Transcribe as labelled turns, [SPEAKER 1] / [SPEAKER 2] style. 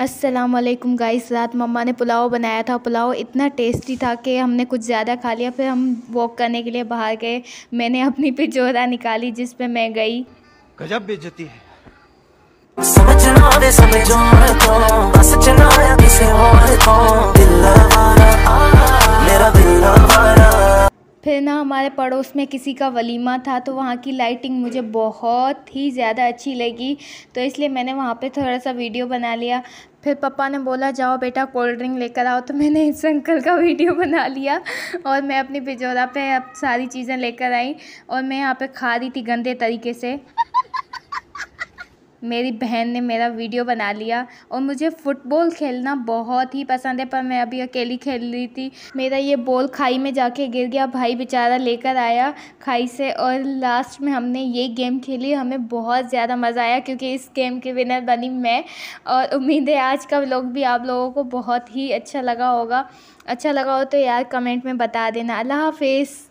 [SPEAKER 1] अस्सलाम वालेकुम गाइस रात मम्मा ने पुलाव बनाया था पुलाव इतना टेस्टी था कि हमने कुछ ज़्यादा खा लिया फिर हम वॉक करने के लिए बाहर गए मैंने अपनी पिजोरा निकाली जिस पे मैं गई गजब बेइज्जती है तो। तो। फिर ना हमारे पड़ोस में किसी का वलीमा था तो वहाँ की लाइटिंग मुझे बहुत ही ज़्यादा अच्छी लगी तो इसलिए मैंने वहाँ पे थोड़ा सा वीडियो बना लिया फिर पापा ने बोला जाओ बेटा कोल्ड ड्रिंक लेकर आओ तो मैंने इस अंकल का वीडियो बना लिया और मैं अपनी बिजोरा पे अब सारी चीज़ें लेकर आई और मैं यहाँ पे खा रही थी गंदे तरीके से मेरी बहन ने मेरा वीडियो बना लिया और मुझे फ़ुटबॉल खेलना बहुत ही पसंद है पर मैं अभी अकेली खेल रही थी मेरा ये बॉल खाई में जाके गिर गया भाई बेचारा लेकर आया खाई से और लास्ट में हमने ये गेम खेली हमें बहुत ज़्यादा मज़ा आया क्योंकि इस गेम की विनर बनी मैं और उम्मीद है आज का लोग भी आप लोगों को बहुत ही अच्छा लगा होगा अच्छा लगा हो तो यार कमेंट में बता देना अल्लाह हाफिज़